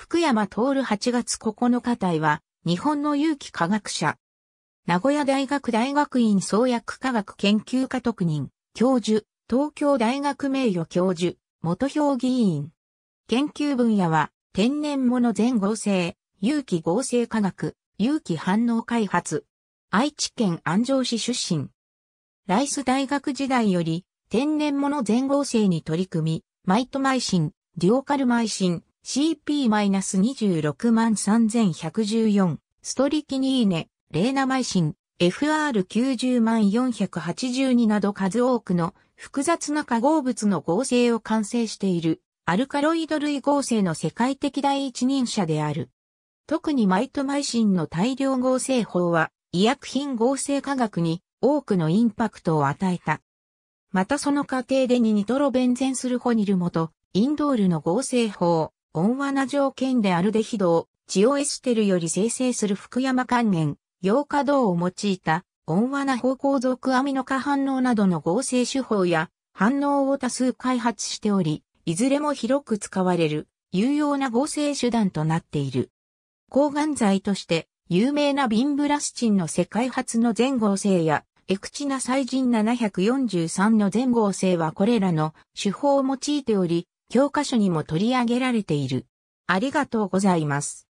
福山徹8月9日隊は、日本の有機科学者。名古屋大学大学院創薬科学研究科特任、教授、東京大学名誉教授、元評議員。研究分野は、天然物全合成、有機合成科学、有機反応開発。愛知県安城市出身。ライス大学時代より、天然物全合成に取り組み、マイトマイシン、デュオカルマイシン、CP-263,114、ストリキニーネ、レーナマイシン、FR90482 など数多くの複雑な化合物の合成を完成しているアルカロイド類合成の世界的第一人者である。特にマイトマイシンの大量合成法は医薬品合成科学に多くのインパクトを与えた。またその過程でニニトロベンゼンスルホニルモとインドールの合成法、温和な条件でアルデヒドを、チオエステルより生成する福山関連、ヨ化銅を用いた、温和な方向属アミノ化反応などの合成手法や、反応を多数開発しており、いずれも広く使われる、有用な合成手段となっている。抗がん剤として、有名なビンブラスチンの世界初の全合成や、エクチナサイジン743の全合成はこれらの手法を用いており、教科書にも取り上げられている。ありがとうございます。